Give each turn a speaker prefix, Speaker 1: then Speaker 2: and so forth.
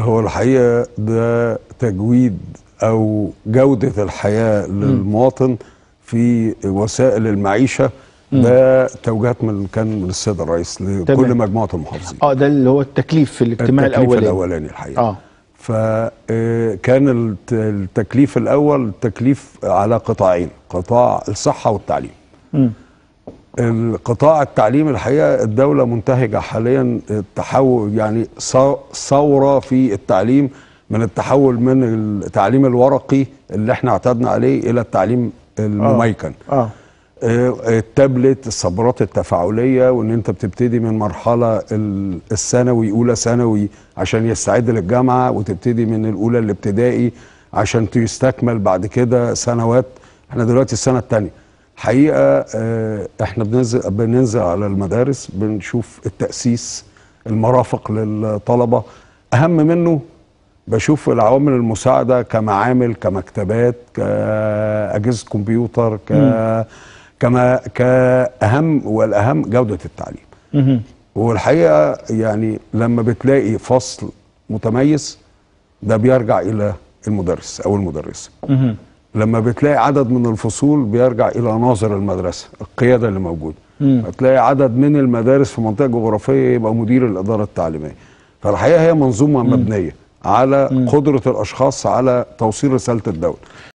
Speaker 1: هو الحقيقه ده تجويد او جوده الحياه للمواطن في وسائل المعيشه ده توجيهات من كان من السيد الرئيس لكل مجموعه المحافظين اه ده اللي هو التكليف في الاجتماع الاولاني التكليف الاولاني الحقيقه اه فكان آه، التكليف الاول تكليف على قطاعين قطاع الصحه والتعليم م. القطاع التعليم الحقيقه الدوله منتهجه حاليا التحول يعني ثوره في التعليم من التحول من التعليم الورقي اللي احنا اعتدنا عليه الى التعليم المميكن آه. آه. آه، التابلت الصبرات التفاعليه وان انت بتبتدي من مرحله الثانوي اولى ثانوي عشان يستعد للجامعه وتبتدي من الاولى الابتدائي عشان تستكمل بعد كده سنوات احنا دلوقتي السنه الثانيه حقيقه آه، احنا بننزل بننزل على المدارس بنشوف التاسيس المرافق للطلبه اهم منه بشوف العوامل المساعده كمعامل كمكتبات كاجهزه كمبيوتر ك كما كاهم والاهم جوده التعليم والحقيقه يعني لما بتلاقي فصل متميز ده بيرجع الى المدرس او المدرسه لما بتلاقي عدد من الفصول بيرجع الى ناظر المدرسه القياده اللي موجوده هتلاقي عدد من المدارس في منطقه جغرافيه يبقى مدير الاداره التعليميه فالحقيقه هي منظومه مبنيه على قدره الاشخاص على توصيل رساله الدوله